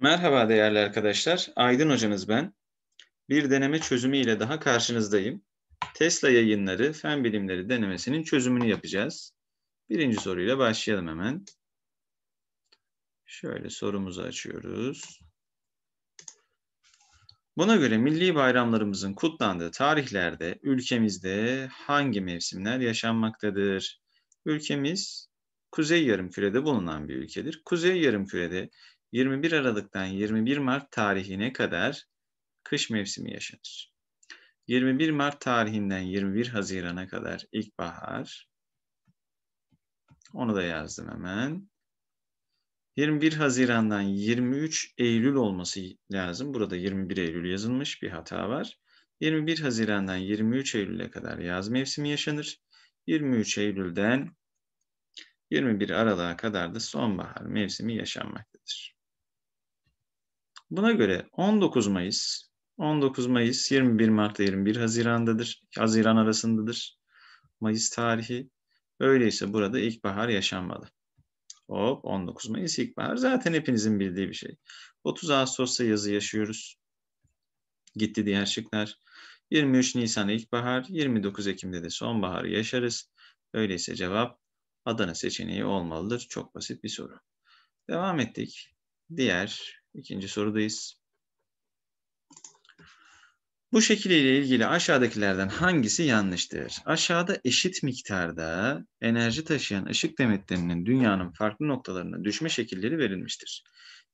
Merhaba değerli arkadaşlar. Aydın hocanız ben. Bir deneme çözümü ile daha karşınızdayım. Tesla yayınları fen bilimleri denemesinin çözümünü yapacağız. Birinci soruyla başlayalım hemen. Şöyle sorumuzu açıyoruz. Buna göre milli bayramlarımızın kutlandığı tarihlerde ülkemizde hangi mevsimler yaşanmaktadır? Ülkemiz Kuzey Yarımküre'de bulunan bir ülkedir. Kuzey Yarımküre'de 21 Aralık'tan 21 Mart tarihine kadar kış mevsimi yaşanır. 21 Mart tarihinden 21 Haziran'a kadar ilkbahar. Onu da yazdım hemen. 21 Haziran'dan 23 Eylül olması lazım. Burada 21 Eylül yazılmış bir hata var. 21 Haziran'dan 23 Eylül'e kadar yaz mevsimi yaşanır. 23 Eylül'den 21 Aralık'a kadar da sonbahar mevsimi yaşanmaktadır. Buna göre 19 Mayıs, 19 Mayıs, 21 Mart'ta 21 Haziran'dadır. Haziran arasındadır. Mayıs tarihi. Öyleyse burada ilkbahar yaşanmalı. Hop 19 Mayıs ilkbahar. Zaten hepinizin bildiği bir şey. 30 Ağustos'ta yazı yaşıyoruz. Gitti diğer şıklar. 23 Nisan ilkbahar, 29 Ekim'de de sonbaharı yaşarız. Öyleyse cevap Adana seçeneği olmalıdır. Çok basit bir soru. Devam ettik. Diğer İkinci sorudayız. Bu şekliyle ilgili aşağıdakilerden hangisi yanlıştır? Aşağıda eşit miktarda enerji taşıyan ışık demetlerinin dünyanın farklı noktalarına düşme şekilleri verilmiştir.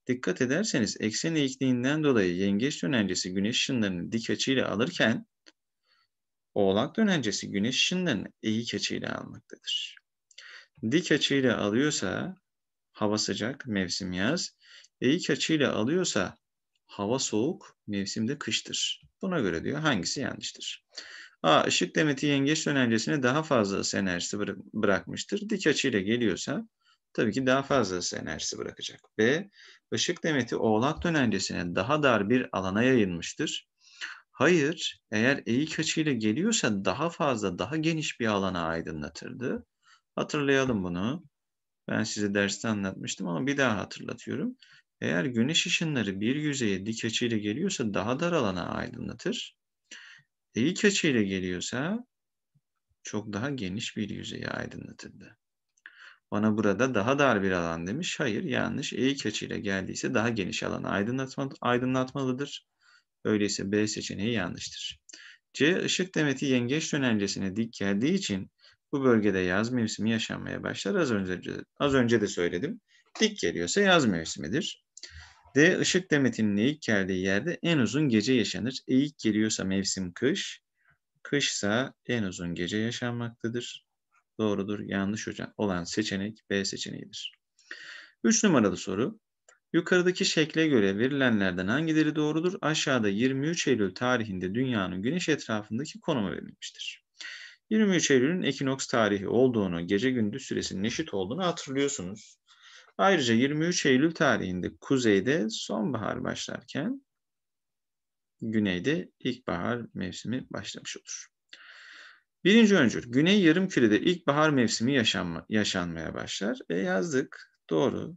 Dikkat ederseniz eksen eğikliğinden dolayı yengeç dönencesi güneş ışınlarını dik açıyla alırken oğlak dönencesi güneş ışınlarını eğik açıyla almaktadır. Dik açıyla alıyorsa hava sıcak, mevsim yaz eğik açıyla alıyorsa hava soğuk, mevsimde kıştır. Buna göre diyor hangisi yanlıştır? A. Işık demeti yengeç dönencesine daha fazla ısı enerjisi bırakmıştır. Dik açıyla geliyorsa tabii ki daha fazla ısı enerjisi bırakacak. B. Işık demeti oğlak dönencesine daha dar bir alana yayılmıştır. Hayır, eğer eğik açıyla geliyorsa daha fazla, daha geniş bir alana aydınlatırdı. Hatırlayalım bunu. Ben size derste anlatmıştım ama bir daha hatırlatıyorum. Eğer güneş ışınları bir yüzeye dik açıyla geliyorsa daha dar alana aydınlatır. Eğik açıyla geliyorsa çok daha geniş bir yüzeye aydınlatırdı. Bana burada daha dar bir alan demiş. Hayır yanlış. Eğik açıyla geldiyse daha geniş alanı aydınlatma, aydınlatmalıdır. Öyleyse B seçeneği yanlıştır. C. ışık demeti yengeç dönencesine dik geldiği için bu bölgede yaz mevsimi yaşanmaya başlar. Az önce, az önce de söyledim. Dik geliyorsa yaz mevsimidir. D. Işık demetinin eğik geldiği yerde en uzun gece yaşanır. Eğik geliyorsa mevsim kış, kışsa en uzun gece yaşanmaktadır. Doğrudur, yanlış hocam. olan seçenek B seçeneğidir. 3 numaralı soru. Yukarıdaki şekle göre verilenlerden hangileri doğrudur? Aşağıda 23 Eylül tarihinde dünyanın güneş etrafındaki konumu verilmiştir. 23 Eylül'ün ekinoks tarihi olduğunu, gece gündüz süresinin eşit olduğunu hatırlıyorsunuz. Ayrıca 23 Eylül tarihinde kuzeyde sonbahar başlarken güneyde ilkbahar mevsimi başlamış olur. Birinci öncül, güney yarım kürede ilkbahar mevsimi yaşanma, yaşanmaya başlar. E yazdık, doğru.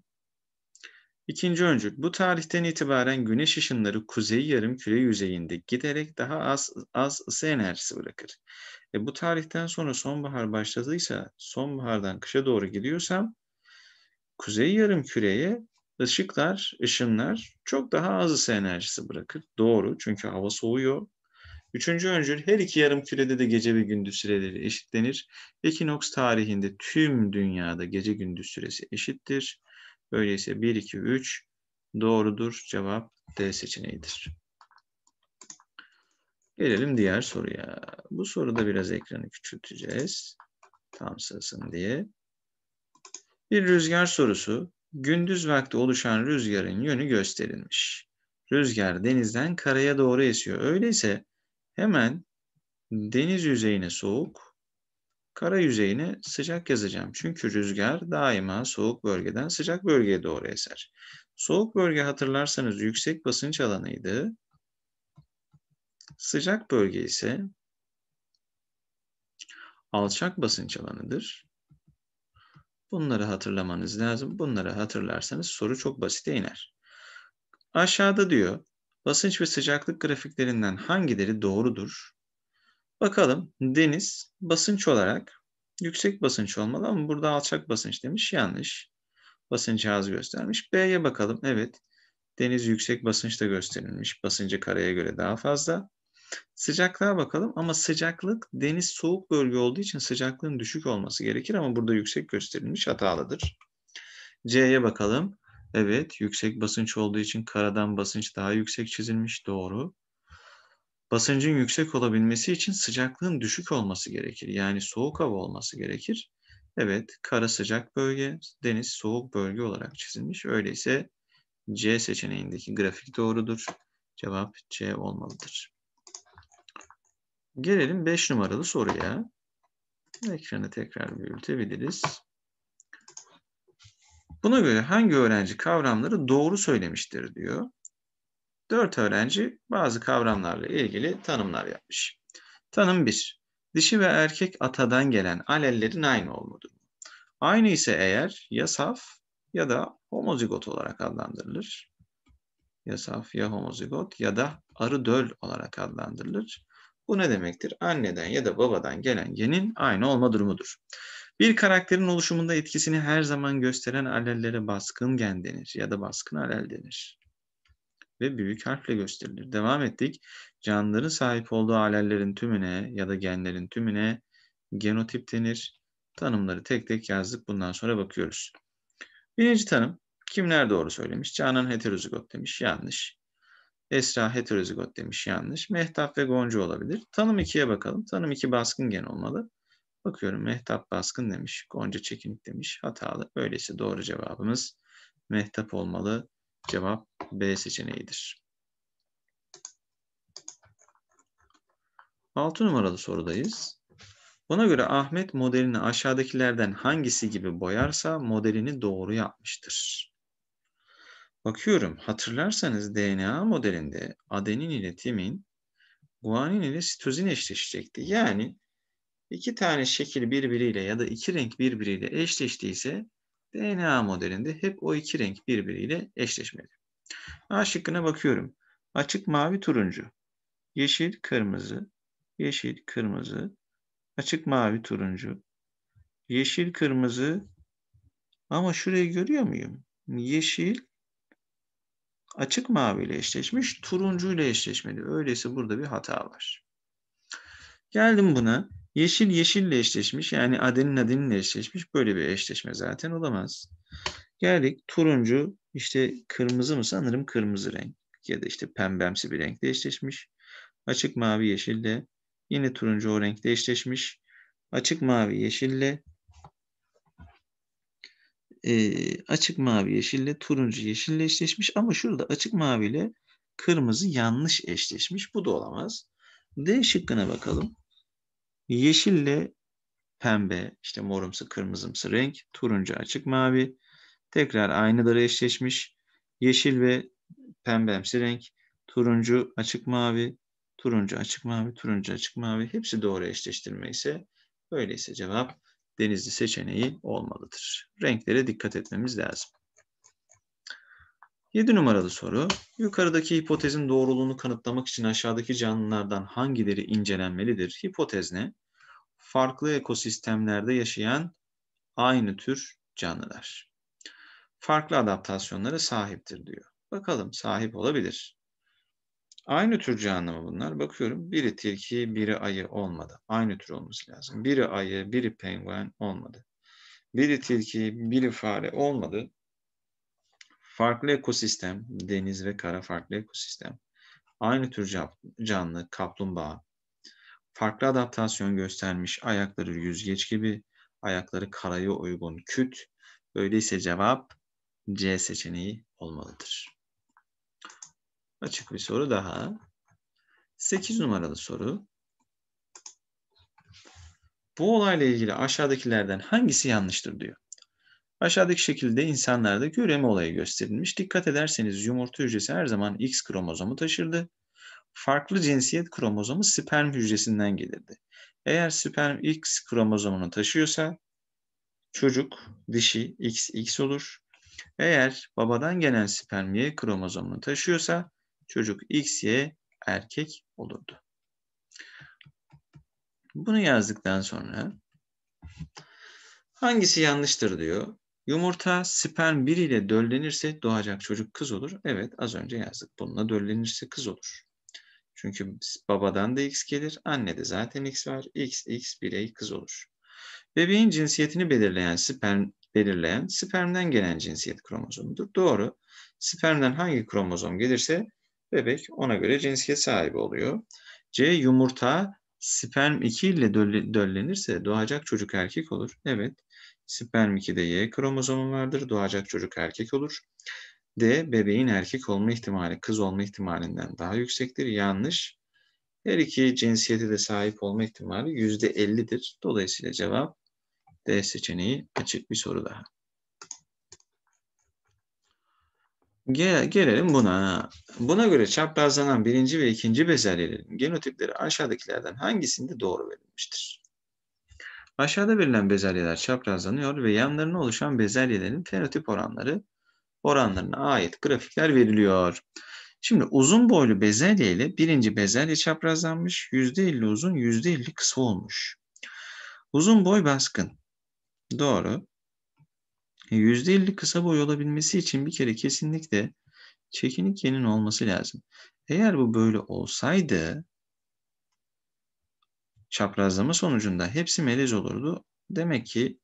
İkinci öncül, bu tarihten itibaren güneş ışınları kuzey yarım küre yüzeyinde giderek daha az, az ısı enerjisi bırakır. E bu tarihten sonra sonbahar başladıysa, sonbahardan kışa doğru gidiyorsam kuzey yarım küreye ışıklar, ışınlar çok daha az ısı enerjisi bırakır. Doğru çünkü hava soğuyor. Üçüncü öncül her iki yarım kürede de gece ve gündüz süreleri eşitlenir. Ekinoks tarihinde tüm dünyada gece gündüz süresi eşittir. Öyleyse 1, 2, 3 doğrudur. Cevap D seçeneğidir. Gelelim diğer soruya. Bu soruda biraz ekranı küçülteceğiz. Tam sığsın diye. Bir rüzgar sorusu, gündüz vakti oluşan rüzgarın yönü gösterilmiş. Rüzgar denizden karaya doğru esiyor. Öyleyse hemen deniz yüzeyine soğuk, kara yüzeyine sıcak yazacağım. Çünkü rüzgar daima soğuk bölgeden sıcak bölgeye doğru eser. Soğuk bölge hatırlarsanız yüksek basınç alanıydı. Sıcak bölge ise alçak basınç alanıdır. Bunları hatırlamanız lazım. Bunları hatırlarsanız soru çok basite iner. Aşağıda diyor basınç ve sıcaklık grafiklerinden hangileri doğrudur? Bakalım deniz basınç olarak yüksek basınç olmalı ama burada alçak basınç demiş yanlış. Basıncı az göstermiş. B'ye bakalım evet deniz yüksek basınçta gösterilmiş. Basıncı karaya göre daha fazla. Sıcaklığa bakalım ama sıcaklık deniz soğuk bölge olduğu için sıcaklığın düşük olması gerekir ama burada yüksek gösterilmiş hatalıdır. C'ye bakalım. Evet yüksek basınç olduğu için karadan basınç daha yüksek çizilmiş doğru. Basıncın yüksek olabilmesi için sıcaklığın düşük olması gerekir. Yani soğuk hava olması gerekir. Evet kara sıcak bölge, deniz soğuk bölge olarak çizilmiş. Öyleyse C seçeneğindeki grafik doğrudur. Cevap C olmalıdır. Gelelim 5 numaralı soruya. Ekranı tekrar büyütebiliriz. Buna göre hangi öğrenci kavramları doğru söylemiştir diyor. 4 öğrenci bazı kavramlarla ilgili tanımlar yapmış. Tanım 1. Dişi ve erkek atadan gelen alellerin aynı olma Aynı ise eğer ya saf ya da homozigot olarak adlandırılır. Ya saf ya homozigot ya da arı döl olarak adlandırılır. Bu ne demektir? Anneden ya da babadan gelen genin aynı olma durumudur. Bir karakterin oluşumunda etkisini her zaman gösteren alellere baskın gen denir ya da baskın alel denir. Ve büyük harfle gösterilir. Devam ettik. Canlıların sahip olduğu alellerin tümüne ya da genlerin tümüne genotip denir. Tanımları tek tek yazdık. Bundan sonra bakıyoruz. Birinci tanım kimler doğru söylemiş? Canan heterozigot demiş. Yanlış. Esra heterozigot demiş yanlış. Mehtap ve Gonca olabilir. Tanım 2'ye bakalım. Tanım 2 baskın gen olmalı. Bakıyorum Mehtap baskın demiş. Gonca çekinik demiş. Hatalı. Öyleyse doğru cevabımız Mehtap olmalı. Cevap B seçeneğidir. 6 numaralı sorudayız. Buna göre Ahmet modelini aşağıdakilerden hangisi gibi boyarsa modelini doğru yapmıştır. Bakıyorum hatırlarsanız DNA modelinde adenin ile timin guanin ile sitozin eşleşecekti. Yani iki tane şekil birbiriyle ya da iki renk birbiriyle eşleştiyse DNA modelinde hep o iki renk birbiriyle eşleşmeli. A şıkkına bakıyorum. Açık mavi turuncu, yeşil kırmızı, yeşil kırmızı, açık mavi turuncu, yeşil kırmızı ama şurayı görüyor muyum? Yeşil açık maviyle eşleşmiş, turuncuyla ile eşleşmeli. Öyleyse burada bir hata var. Geldim buna. Yeşil yeşille eşleşmiş yani adenin adeninle eşleşmiş. Böyle bir eşleşme zaten olamaz. Geldik turuncu işte kırmızı mı sanırım kırmızı renk ya da işte pembemsi bir renkle eşleşmiş. Açık mavi yeşille yine turuncu o renkle eşleşmiş. Açık mavi yeşille e, açık mavi yeşille turuncu yeşille eşleşmiş ama şurada açık mavi ile kırmızı yanlış eşleşmiş. Bu da olamaz. D şıkkına bakalım. Yeşille pembe, işte morumsu kırmızımsı renk, turuncu açık mavi. Tekrar aynıları eşleşmiş. Yeşil ve pembemsi renk, turuncu açık mavi, turuncu açık mavi, turuncu açık mavi. Hepsi doğru eşleştirme ise öyleyse cevap denizli seçeneği olmalıdır. Renklere dikkat etmemiz lazım. 7 numaralı soru. Yukarıdaki hipotezin doğruluğunu kanıtlamak için aşağıdaki canlılardan hangileri incelenmelidir? Hipotez ne? Farklı ekosistemlerde yaşayan aynı tür canlılar. Farklı adaptasyonlara sahiptir diyor. Bakalım sahip olabilir. Aynı tür canlı mı bunlar? Bakıyorum biri tilki, biri ayı olmadı. Aynı tür olması lazım. Biri ayı, biri penguen olmadı. Biri tilki, biri fare olmadı. Farklı ekosistem, deniz ve kara farklı ekosistem. Aynı tür canlı, kaplumbağa. Farklı adaptasyon göstermiş ayakları yüzgeç gibi, ayakları karaya uygun küt. Öyleyse cevap C seçeneği olmalıdır. Açık bir soru daha. 8 numaralı soru. Bu olayla ilgili aşağıdakilerden hangisi yanlıştır diyor. Aşağıdaki şekilde insanlarda göreme olayı gösterilmiş. Dikkat ederseniz yumurta hücresi her zaman X kromozomu taşırdı. Farklı cinsiyet kromozomu sperm hücresinden gelirdi. Eğer sperm X kromozomunu taşıyorsa çocuk dişi XX olur. Eğer babadan gelen sperm Y kromozomunu taşıyorsa çocuk X, Y erkek olurdu. Bunu yazdıktan sonra hangisi yanlıştır diyor. Yumurta sperm ile döllenirse doğacak çocuk kız olur. Evet az önce yazdık. Bununla döllenirse kız olur. Çünkü babadan da X gelir. Annede zaten X var. X, X birey kız olur. Bebeğin cinsiyetini belirleyen sperm belirleyen spermden gelen cinsiyet kromozomudur. Doğru. Spermden hangi kromozom gelirse Bebek ona göre cinsiyet sahibi oluyor. C. Yumurta sperm 2 ile döllenirse doğacak çocuk erkek olur. Evet. Sperm 2'de Y kromozomu vardır. Doğacak çocuk erkek olur. D. Bebeğin erkek olma ihtimali kız olma ihtimalinden daha yüksektir. Yanlış. Her iki cinsiyeti de sahip olma ihtimali %50'dir. Dolayısıyla cevap D seçeneği açık bir soru daha. Ge gelelim buna. Buna göre çaprazlanan birinci ve ikinci bezelyelerin genotipleri aşağıdakilerden hangisinde doğru verilmiştir? Aşağıda verilen bezelyeler çaprazlanıyor ve yanlarına oluşan bezelyelerin fenotip oranları oranlarına ait grafikler veriliyor. Şimdi uzun boylu bezelye ile birinci bezelye çaprazlanmış, %50 uzun, %50 kısa olmuş. Uzun boy baskın. Doğru. %50 kısa boy olabilmesi için bir kere kesinlikle çekinik yenin olması lazım. Eğer bu böyle olsaydı çaprazlama sonucunda hepsi melez olurdu. Demek ki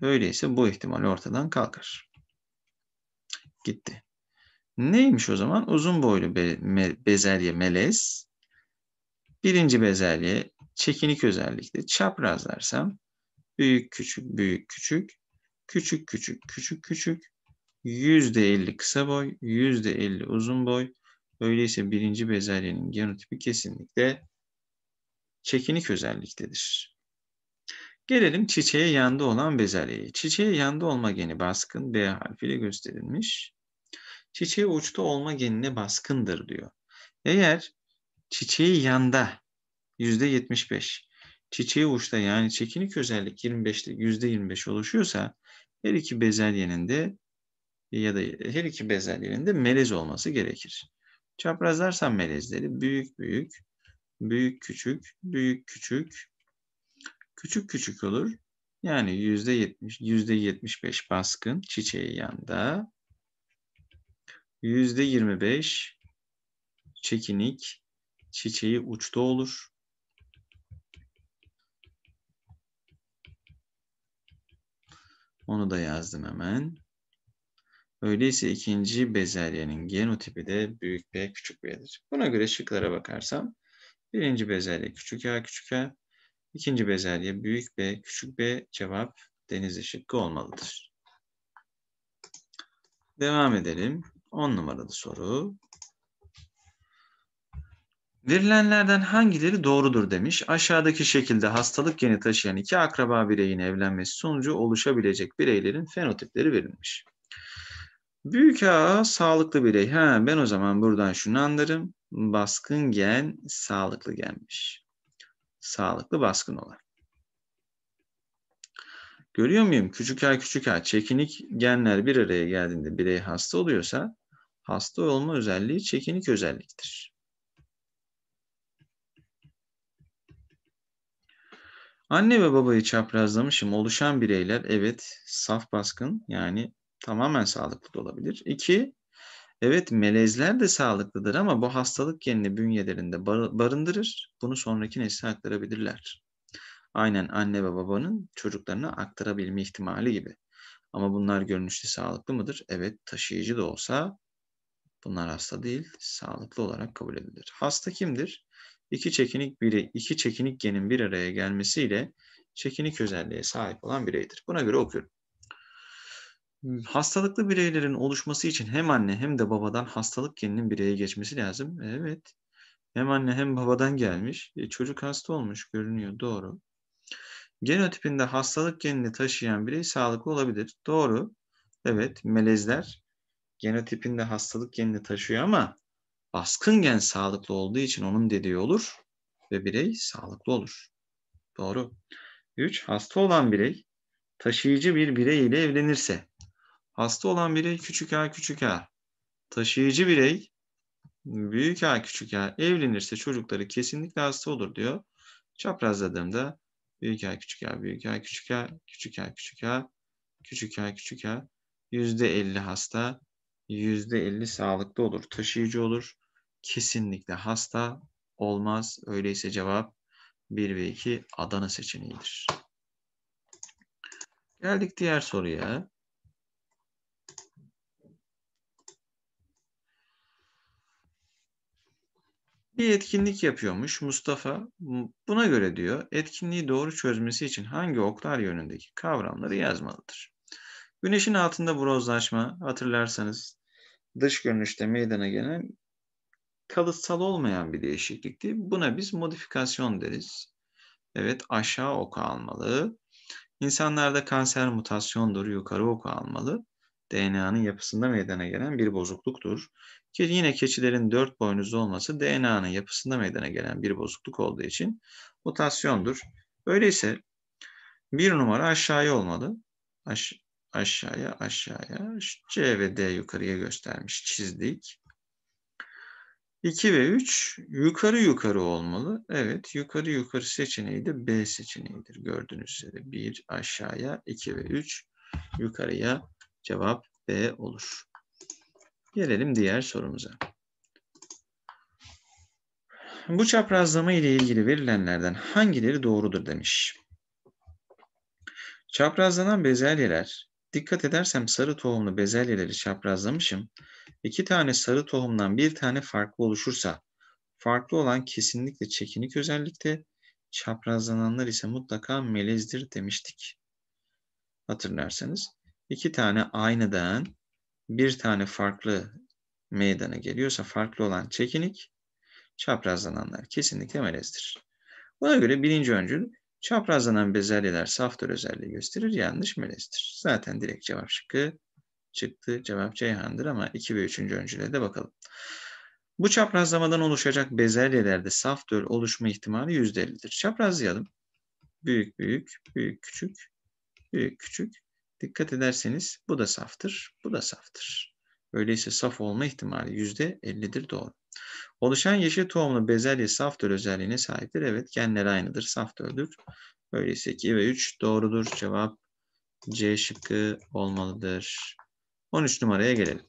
öyleyse bu ihtimal ortadan kalkar. Gitti. Neymiş o zaman? Uzun boylu be me bezelye melez. Birinci bezelye çekinik özellikle çaprazlarsam büyük küçük büyük küçük Küçük küçük küçük küçük. %50 kısa boy, %50 uzun boy. Öyleyse birinci bezelyenin genotipi kesinlikle çekinik özelliktedir. Gelelim çiçeğe yanda olan bezelyeye. Çiçeğe yanda olma geni baskın B harfiyle gösterilmiş. Çiçeğe uçta olma genine baskındır diyor. Eğer çiçeği yanda %75, çiçeği uçta yani çekinik özellik 25'te %25 oluşuyorsa her iki bezelyenin de ya da her iki bezelyenin de melez olması gerekir. Çaprazlarsan melezleri büyük büyük, büyük küçük, büyük küçük, küçük küçük olur. Yani yüzde yetmiş, yüzde yetmiş beş baskın çiçeği yanda, yüzde yirmi beş çekinik çiçeği uçta olur. Onu da yazdım hemen. Öyleyse ikinci bezelyenin genotipi de büyük B küçük B'dir. Buna göre şıklara bakarsam birinci bezelye küçük A küçük A, ikinci bezelye büyük B küçük B cevap deniz şıkkı olmalıdır. Devam edelim. 10 numaralı soru. Verilenlerden hangileri doğrudur demiş. Aşağıdaki şekilde hastalık geni taşıyan iki akraba bireyin evlenmesi sonucu oluşabilecek bireylerin fenotipleri verilmiş. Büyük A sağlıklı birey. Ha, ben o zaman buradan şunu anlarım. Baskın gen sağlıklı genmiş. Sağlıklı baskın olan. Görüyor muyum? Küçük A küçük A çekinik genler bir araya geldiğinde birey hasta oluyorsa hasta olma özelliği çekinik özelliktir. Anne ve babayı çaprazlamışım. Oluşan bireyler evet saf baskın yani tamamen sağlıklı da olabilir. İki, evet melezler de sağlıklıdır ama bu hastalık genini bünyelerinde barındırır. Bunu sonraki nesle aktarabilirler. Aynen anne ve babanın çocuklarına aktarabilme ihtimali gibi. Ama bunlar görünüşte sağlıklı mıdır? Evet taşıyıcı da olsa bunlar hasta değil, sağlıklı olarak kabul edilir. Hasta kimdir? iki çekinik biri, iki çekinik genin bir araya gelmesiyle çekinik özelliğe sahip olan bireydir. Buna göre okuyorum. Hmm, hastalıklı bireylerin oluşması için hem anne hem de babadan hastalık geninin bireye geçmesi lazım. Evet. Hem anne hem babadan gelmiş. E, çocuk hasta olmuş görünüyor. Doğru. Genotipinde hastalık genini taşıyan birey sağlıklı olabilir. Doğru. Evet. Melezler genotipinde hastalık genini taşıyor ama baskın gen sağlıklı olduğu için onun dediği olur ve birey sağlıklı olur. Doğru. 3. Hasta olan birey taşıyıcı bir birey ile evlenirse. Hasta olan birey küçük a küçük a. Taşıyıcı birey büyük a küçük a evlenirse çocukları kesinlikle hasta olur diyor. Çaprazladığımda büyük a küçük a büyük a küçük a küçük a küçük a küçük a küçük a yüzde elli hasta yüzde elli sağlıklı olur. Taşıyıcı olur kesinlikle hasta olmaz. Öyleyse cevap 1 ve 2 Adana seçeneğidir. Geldik diğer soruya. Bir etkinlik yapıyormuş Mustafa. Buna göre diyor etkinliği doğru çözmesi için hangi oklar yönündeki kavramları yazmalıdır? Güneşin altında bronzlaşma hatırlarsanız dış görünüşte meydana gelen kalıtsal olmayan bir değişiklikti. Buna biz modifikasyon deriz. Evet aşağı oku almalı. İnsanlarda kanser mutasyondur, yukarı oku almalı. DNA'nın yapısında meydana gelen bir bozukluktur. Ki yine keçilerin dört boynuzlu olması DNA'nın yapısında meydana gelen bir bozukluk olduğu için mutasyondur. Öyleyse bir numara aşağıya olmalı. Aş aşağıya aşağıya C ve D yukarıya göstermiş çizdik. 2 ve 3 yukarı yukarı olmalı. Evet yukarı yukarı seçeneği de B seçeneğidir. Gördüğünüz üzere 1 aşağıya 2 ve 3 yukarıya cevap B olur. Gelelim diğer sorumuza. Bu çaprazlama ile ilgili verilenlerden hangileri doğrudur demiş. Çaprazlanan bezelyeler Dikkat edersem sarı tohumlu bezelyeleri çaprazlamışım. İki tane sarı tohumdan bir tane farklı oluşursa, farklı olan kesinlikle çekinik özellikte, çaprazlananlar ise mutlaka melezdir demiştik. Hatırlarsanız iki tane aynıdan bir tane farklı meydana geliyorsa farklı olan çekinik, çaprazlananlar kesinlikle melezdir. Buna göre birinci öncül Çaprazlanan bezelyeler saftör özelliği gösterir. Yanlış melezdir. Zaten direkt cevap şıkkı çıktı. Cevap Ceyhan'dır ama 2 ve 3. öncüle de bakalım. Bu çaprazlamadan oluşacak bezelyelerde saftör oluşma ihtimali %50'dir. Çaprazlayalım. Büyük büyük, büyük küçük, büyük küçük. Dikkat ederseniz bu da saftır, bu da saftır. Öyleyse saf olma ihtimali %50'dir doğru. Oluşan yeşil tohumlu bezelye saf döl özelliğine sahiptir. Evet genleri aynıdır. Saf döldür. Öyleyse 2 ve 3 doğrudur. Cevap C şıkkı olmalıdır. 13 numaraya gelelim.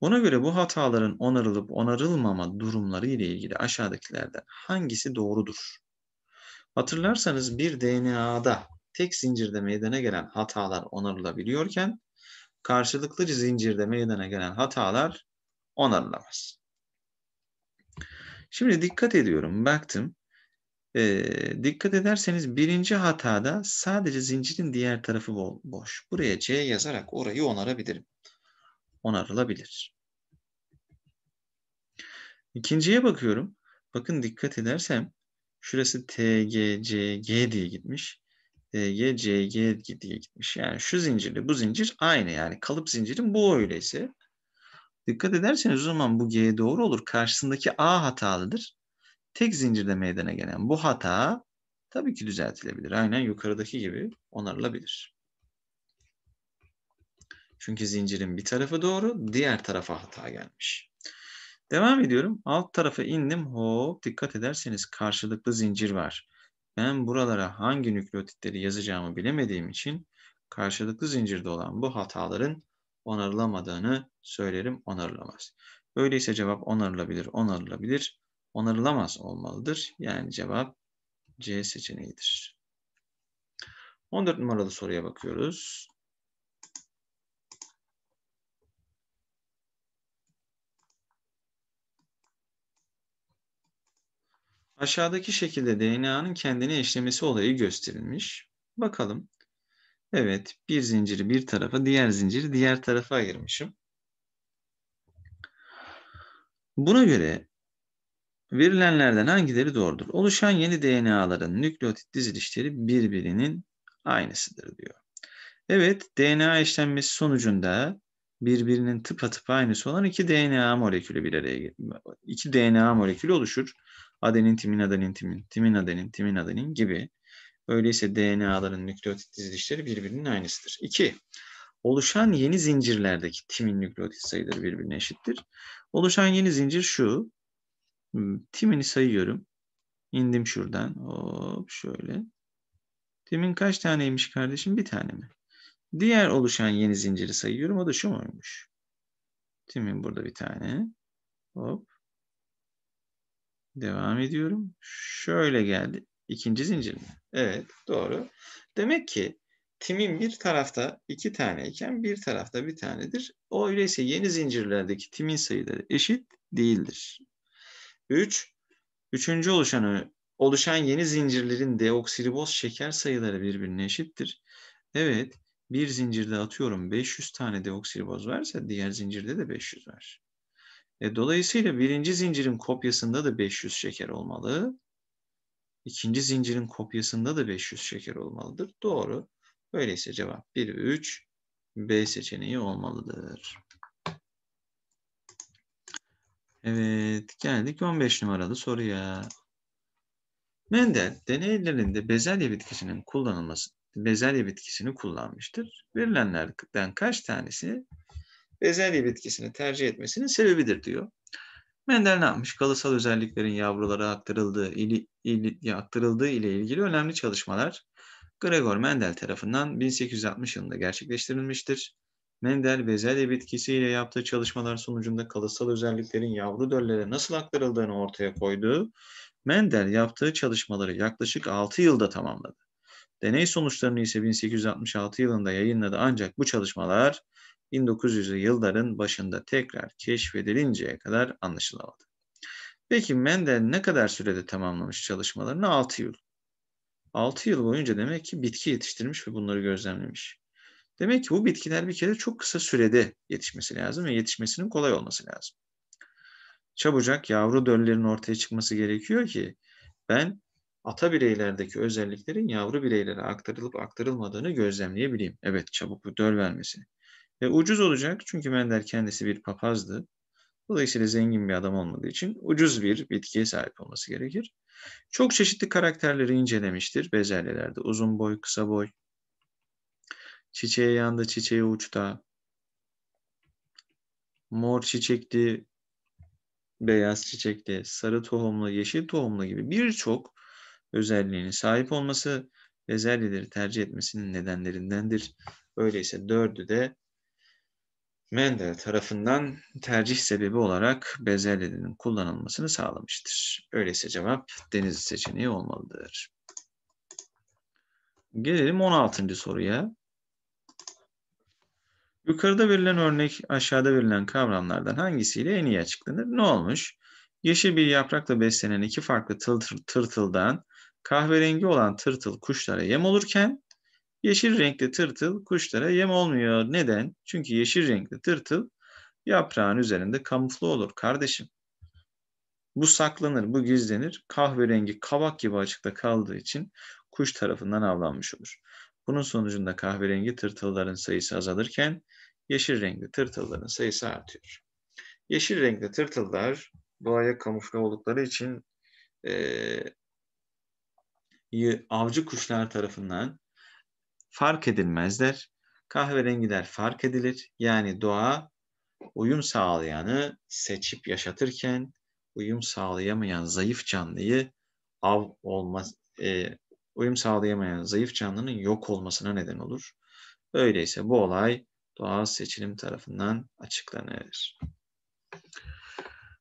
Ona göre bu hataların onarılıp onarılmama durumları ile ilgili aşağıdakilerden hangisi doğrudur? Hatırlarsanız bir DNA'da tek zincirde meydana gelen hatalar onarılabiliyorken karşılıklı zincirde meydana gelen hatalar onarılamaz. Şimdi dikkat ediyorum, baktım. E, dikkat ederseniz birinci hatada sadece zincirin diğer tarafı boş. Buraya C yazarak orayı onarabilirim. Onarılabilir. İkinciye bakıyorum. Bakın dikkat edersem şurası T, G, C, G diye gitmiş. Y, C, G diye gitmiş. Yani şu zincirle bu zincir aynı yani kalıp zincirin bu öyleyse. Dikkat ederseniz o zaman bu G doğru olur. Karşısındaki A hatalıdır. Tek zincirde meydana gelen bu hata tabii ki düzeltilebilir. Aynen yukarıdaki gibi onarılabilir. Çünkü zincirin bir tarafı doğru, diğer tarafa hata gelmiş. Devam ediyorum. Alt tarafa indim. Hop dikkat ederseniz karşılıklı zincir var ben buralara hangi nükleotitleri yazacağımı bilemediğim için karşılıklı zincirde olan bu hataların onarılamadığını söylerim onarılamaz. Öyleyse cevap onarılabilir, onarılabilir, onarılamaz olmalıdır. Yani cevap C seçeneğidir. 14 numaralı soruya bakıyoruz. Aşağıdaki şekilde DNA'nın kendini eşlemesi olayı gösterilmiş. Bakalım. Evet, bir zinciri bir tarafa, diğer zinciri diğer tarafa ayırmışım. Buna göre verilenlerden hangileri doğrudur? Oluşan yeni DNA'ların nükleotit dizilişleri birbirinin aynısıdır diyor. Evet, DNA eşlenmesi sonucunda birbirinin tıpa tıpa aynısı olan iki DNA molekülü bir araya iki DNA molekülü oluşur adenin, timin, adenin, timin, timin, adenin, timin, adenin gibi. Öyleyse DNA'ların nükleotit dizilişleri birbirinin aynısıdır. 2. Oluşan yeni zincirlerdeki timin nükleotit sayıları birbirine eşittir. Oluşan yeni zincir şu. Hmm, timini sayıyorum. İndim şuradan. Hop şöyle. Timin kaç taneymiş kardeşim? Bir tane mi? Diğer oluşan yeni zinciri sayıyorum. O da şu muymuş? Timin burada bir tane. Hop. Devam ediyorum. Şöyle geldi. İkinci zincir mi? Evet doğru. Demek ki timin bir tarafta iki taneyken bir tarafta bir tanedir. O öyleyse yeni zincirlerdeki timin sayıları eşit değildir. Üç, üçüncü oluşan oluşan yeni zincirlerin deoksiriboz şeker sayıları birbirine eşittir. Evet bir zincirde atıyorum 500 tane deoksiriboz varsa diğer zincirde de 500 var. E, dolayısıyla birinci zincirin kopyasında da 500 şeker olmalı. İkinci zincirin kopyasında da 500 şeker olmalıdır. Doğru. Öyleyse cevap 1 ve 3 B seçeneği olmalıdır. Evet geldik 15 numaralı soruya. Mendel deneylerinde bezelye bitkisinin kullanılması bezelye bitkisini kullanmıştır. Verilenlerden kaç tanesi bezelye bitkisini tercih etmesinin sebebidir diyor. Mendel ne yapmış? Kalısal özelliklerin yavrulara aktarıldığı ili, ili, aktarıldığı ile ilgili önemli çalışmalar Gregor Mendel tarafından 1860 yılında gerçekleştirilmiştir. Mendel bezelye bitkisiyle yaptığı çalışmalar sonucunda kalısal özelliklerin yavru döllere nasıl aktarıldığını ortaya koydu. Mendel yaptığı çalışmaları yaklaşık 6 yılda tamamladı. Deney sonuçlarını ise 1866 yılında yayınladı ancak bu çalışmalar 1900'lü yılların başında tekrar keşfedilinceye kadar anlaşılamadı. Peki Mendel ne kadar sürede tamamlamış çalışmalarını? 6 yıl. 6 yıl boyunca demek ki bitki yetiştirmiş ve bunları gözlemlemiş. Demek ki bu bitkiler bir kere çok kısa sürede yetişmesi lazım ve yetişmesinin kolay olması lazım. Çabucak yavru döllerin ortaya çıkması gerekiyor ki ben ata bireylerdeki özelliklerin yavru bireylere aktarılıp aktarılmadığını gözlemleyebileyim. Evet çabuk bir döl vermesi. E, ucuz olacak çünkü Mender kendisi bir papazdı. Dolayısıyla zengin bir adam olmadığı için ucuz bir bitkiye sahip olması gerekir. Çok çeşitli karakterleri incelemiştir bezelyelerde. Uzun boy, kısa boy, çiçeği yanda, çiçeği uçta, mor çiçekli, beyaz çiçekli, sarı tohumlu, yeşil tohumlu gibi birçok özelliğini sahip olması bezelyeleri tercih etmesinin nedenlerindendir. Öyleyse dördü de Mendel tarafından tercih sebebi olarak bezelyelerin kullanılmasını sağlamıştır. Öyleyse cevap deniz seçeneği olmalıdır. Gelelim 16. soruya. Yukarıda verilen örnek aşağıda verilen kavramlardan hangisiyle en iyi açıklanır? Ne olmuş? Yeşil bir yaprakla beslenen iki farklı tırtıldan kahverengi olan tırtıl kuşlara yem olurken Yeşil renkli tırtıl kuşlara yem olmuyor. Neden? Çünkü yeşil renkli tırtıl yaprağın üzerinde kamuflu olur kardeşim. Bu saklanır, bu gizlenir. Kahverengi kabak gibi açıkta kaldığı için kuş tarafından avlanmış olur. Bunun sonucunda kahverengi tırtılların sayısı azalırken yeşil renkli tırtılların sayısı artıyor. Yeşil renkli tırtıllar doğaya kamufle oldukları için e, avcı kuşlar tarafından fark edilmezler. Kahverengiler fark edilir. Yani doğa uyum sağlayanı seçip yaşatırken uyum sağlayamayan zayıf canlıyı av olmaz e, uyum sağlayamayan zayıf canlının yok olmasına neden olur. Öyleyse bu olay doğal seçilim tarafından açıklanır.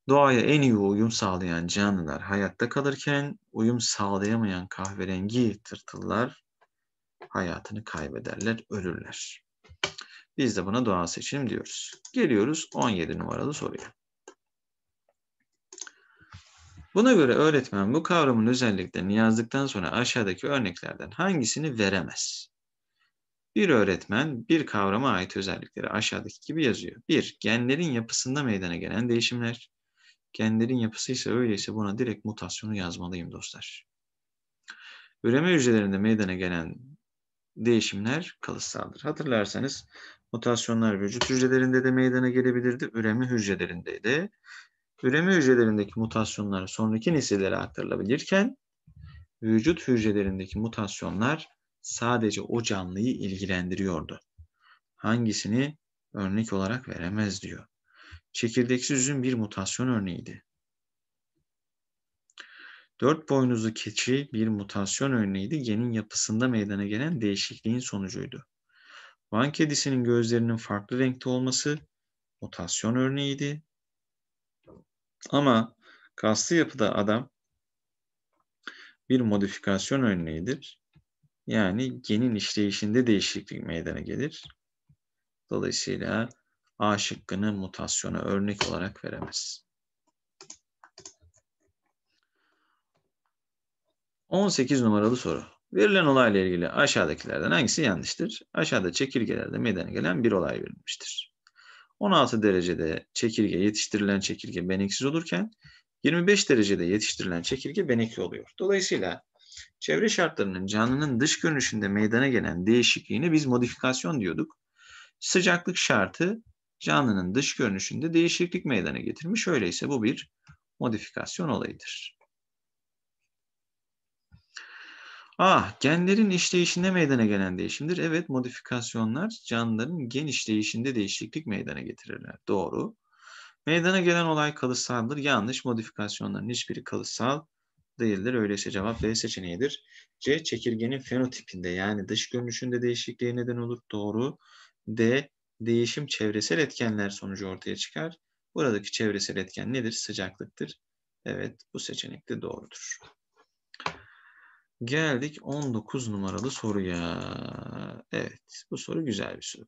Doğaya en iyi uyum sağlayan canlılar hayatta kalırken uyum sağlayamayan kahverengi tırtıllar hayatını kaybederler, ölürler. Biz de buna doğal seçim diyoruz. Geliyoruz 17 numaralı soruya. Buna göre öğretmen bu kavramın özelliklerini yazdıktan sonra aşağıdaki örneklerden hangisini veremez? Bir öğretmen bir kavrama ait özellikleri aşağıdaki gibi yazıyor. 1. Genlerin yapısında meydana gelen değişimler. Genlerin yapısıysa öyleyse buna direkt mutasyonu yazmalıyım dostlar. Üreme hücrelerinde meydana gelen değişimler kalıtsaldır. Hatırlarsanız mutasyonlar vücut hücrelerinde de meydana gelebilirdi. Üreme hücrelerindeydi. Üreme hücrelerindeki mutasyonlar sonraki nesillere aktarılabilirken vücut hücrelerindeki mutasyonlar sadece o canlıyı ilgilendiriyordu. Hangisini örnek olarak veremez diyor. Çekirdeksiz üzüm bir mutasyon örneğiydi. Dört boynuzlu keçi bir mutasyon örneğiydi. Genin yapısında meydana gelen değişikliğin sonucuydu. Van kedisinin gözlerinin farklı renkte olması mutasyon örneğiydi. Ama kaslı yapıda adam bir modifikasyon örneğidir. Yani genin işleyişinde değişiklik meydana gelir. Dolayısıyla A şıkkını mutasyona örnek olarak veremez. 18 numaralı soru. Verilen olayla ilgili aşağıdakilerden hangisi yanlıştır? Aşağıda çekirgelerde meydana gelen bir olay verilmiştir. 16 derecede çekirge yetiştirilen çekirge beneksiz olurken 25 derecede yetiştirilen çekirge benekli oluyor. Dolayısıyla çevre şartlarının canlının dış görünüşünde meydana gelen değişikliğini biz modifikasyon diyorduk. Sıcaklık şartı canlının dış görünüşünde değişiklik meydana getirmiş. Öyleyse bu bir modifikasyon olayıdır. Ah, Genlerin işleyişinde meydana gelen değişimdir. Evet, modifikasyonlar canlıların gen işleyişinde değişiklik meydana getirirler. Doğru. Meydana gelen olay kalıtsaldır. Yanlış. Modifikasyonların hiçbiri kalıtsal değildir. Öyleyse cevap B seçeneğidir. C. Çekirgenin fenotipinde yani dış görünüşünde değişikliğe neden olur. Doğru. D. Değişim çevresel etkenler sonucu ortaya çıkar. Buradaki çevresel etken nedir? Sıcaklıktır. Evet, bu seçenek de doğrudur. Geldik 19 numaralı soruya. Evet, bu soru güzel bir soru.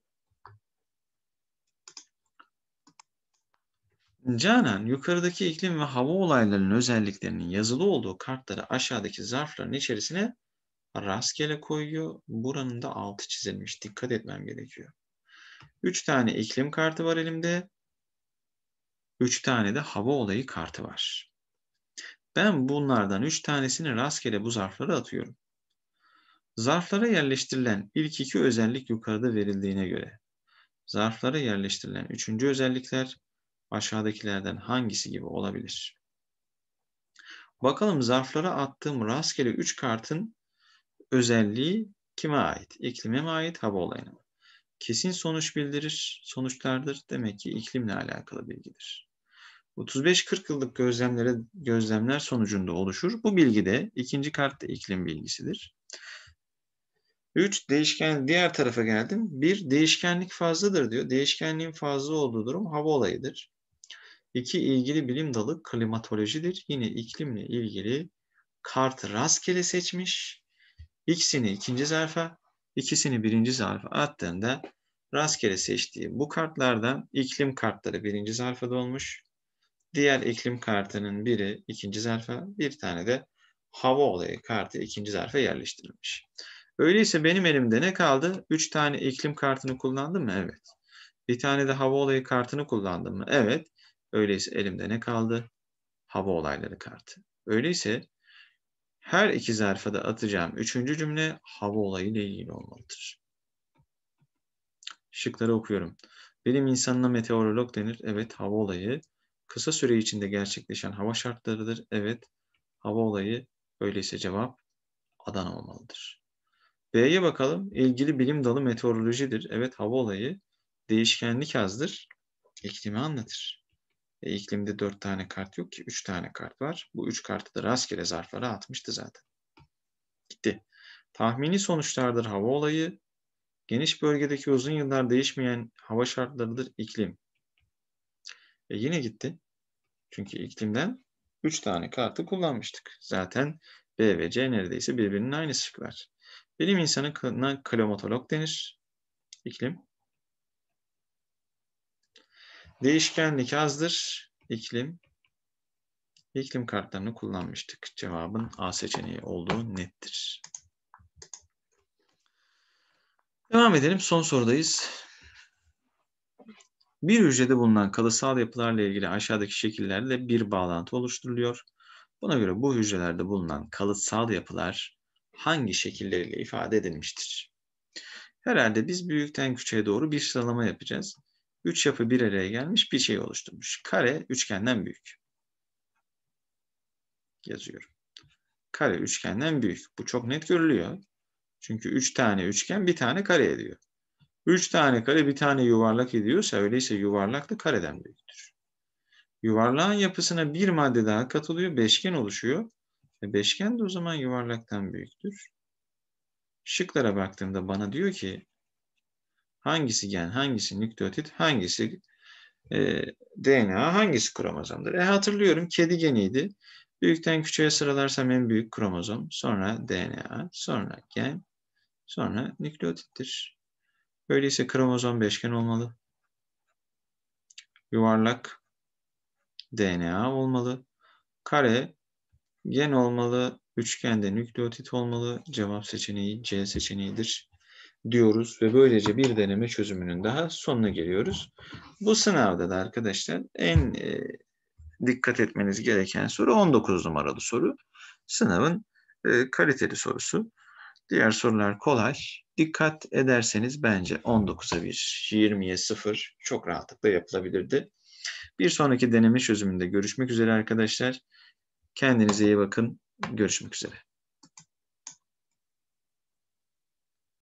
Canan, yukarıdaki iklim ve hava olaylarının özelliklerinin yazılı olduğu kartları aşağıdaki zarfların içerisine rastgele koyuyor. Buranın da altı çizilmiş. Dikkat etmem gerekiyor. Üç tane iklim kartı var elimde. Üç tane de hava olayı kartı var. Ben bunlardan üç tanesini rastgele bu zarflara atıyorum. Zarflara yerleştirilen ilk iki özellik yukarıda verildiğine göre zarflara yerleştirilen üçüncü özellikler aşağıdakilerden hangisi gibi olabilir? Bakalım zarflara attığım rastgele 3 kartın özelliği kime ait? İklime mi ait, hava olayına mı? Kesin sonuç bildirir, sonuçlardır. Demek ki iklimle alakalı bilgidir. 35-40 yıllık gözlemlere gözlemler sonucunda oluşur. Bu bilgi de ikinci kartta iklim bilgisidir. 3. Değişken diğer tarafa geldim. Bir Değişkenlik fazladır diyor. Değişkenliğin fazla olduğu durum hava olayıdır. 2. ilgili bilim dalı klimatolojidir. Yine iklimle ilgili kart rastgele seçmiş. İkisini ikinci zarfa, ikisini birinci zarfa attığında rastgele seçtiği bu kartlardan iklim kartları birinci zarfada olmuş. Diğer iklim kartının biri ikinci zarfa, bir tane de hava olayı kartı ikinci zarfa yerleştirilmiş. Öyleyse benim elimde ne kaldı? Üç tane iklim kartını kullandım mı? Evet. Bir tane de hava olayı kartını kullandım mı? Evet. Öyleyse elimde ne kaldı? Hava olayları kartı. Öyleyse her iki zarfa da atacağım üçüncü cümle hava olayı ile ilgili olmalıdır. Şıkları okuyorum. Benim insanına meteorolog denir. Evet hava olayı kısa süre içinde gerçekleşen hava şartlarıdır. Evet, hava olayı öyleyse cevap Adana olmalıdır. B'ye bakalım. İlgili bilim dalı meteorolojidir. Evet, hava olayı değişkenlik azdır. İklimi anlatır. E, iklimde dört tane kart yok ki. Üç tane kart var. Bu üç kartı da rastgele zarflara atmıştı zaten. Gitti. Tahmini sonuçlardır hava olayı. Geniş bölgedeki uzun yıllar değişmeyen hava şartlarıdır iklim. E yine gitti. Çünkü iklimden 3 tane kartı kullanmıştık. Zaten B ve C neredeyse birbirinin aynı şıklar. Bilim insanına klimatolog denir. İklim. Değişkenlik azdır. İklim. İklim kartlarını kullanmıştık. Cevabın A seçeneği olduğu nettir. Devam edelim. Son sorudayız. Bir hücrede bulunan kalısal yapılarla ilgili aşağıdaki şekillerle bir bağlantı oluşturuluyor. Buna göre bu hücrelerde bulunan kalıtsal yapılar hangi şekilleriyle ifade edilmiştir? Herhalde biz büyükten küçüğe doğru bir sıralama yapacağız. Üç yapı bir araya gelmiş bir şey oluşturmuş. Kare üçgenden büyük. Yazıyorum. Kare üçgenden büyük. Bu çok net görülüyor. Çünkü üç tane üçgen bir tane kare ediyor. 3 tane kare bir tane yuvarlak ediyorsa öyleyse yuvarlak da kareden büyüktür. Yuvarlağın yapısına bir madde daha katılıyor. Beşgen oluşuyor. Ve beşgen de o zaman yuvarlaktan büyüktür. Şıklara baktığımda bana diyor ki hangisi gen, hangisi nükleotit, hangisi e, DNA, hangisi kromozomdur? E hatırlıyorum kedi geniydi. Büyükten küçüğe sıralarsam en büyük kromozom, sonra DNA, sonra gen, sonra nükleotittir. Öyleyse kromozom beşgen olmalı. Yuvarlak DNA olmalı. Kare gen olmalı. Üçgende nükleotit olmalı. Cevap seçeneği C seçeneğidir diyoruz ve böylece bir deneme çözümünün daha sonuna geliyoruz. Bu sınavda da arkadaşlar en e, dikkat etmeniz gereken soru 19 numaralı soru. Sınavın e, kaliteli sorusu. Diğer sorular kolay. Dikkat ederseniz bence 19'a 1, 20'ye 0 çok rahatlıkla yapılabilirdi. Bir sonraki deneme çözümünde görüşmek üzere arkadaşlar. Kendinize iyi bakın. Görüşmek üzere.